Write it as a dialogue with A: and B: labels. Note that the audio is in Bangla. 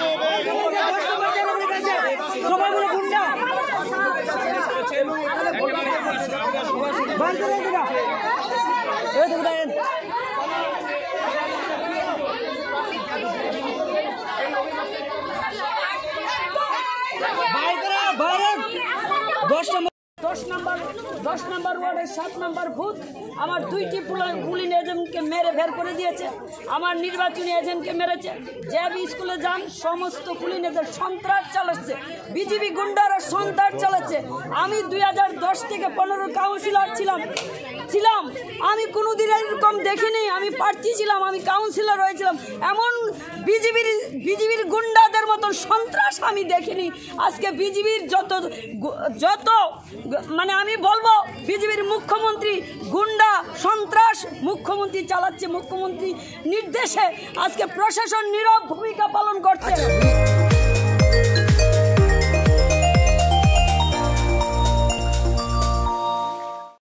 A: দশ নম্বর দশ নম্বর দশ নম্বর ওয়ার্ডের সাত নম্বর ভূত আমার দুইটি পুলিনের এজেন্টকে মেরে বের করে দিয়েছে আমার নির্বাচনী এজেন্টকে মেরেছে যে স্কুলে যান সমস্ত নেতার সন্ত্রাস চালাচ্ছে বিজেপি গুন্ডার সন্ত্রাস চালাচ্ছে আমি দুই থেকে পনেরো কাউন্সিলর ছিলাম ছিলাম আমি কোনো দিন এরকম দেখিনি আমি প্রার্থী ছিলাম আমি কাউন্সিলর হয়েছিলাম এমন বিজেপির বিজেপির গুন্ডা মতন সন্ত্রাস আমি দেখিনি আজকে বিজেপির যত যত মানে আমি বলবো বিজেপির মুখ্যমন্ত্রী গুন্ডা সন্ত্রাস মুখ্যমন্ত্রী চালাচ্ছে মুখ্যমন্ত্রী নির্দেশে আজকে প্রশাসন নীরব ভূমিকা পালন করছে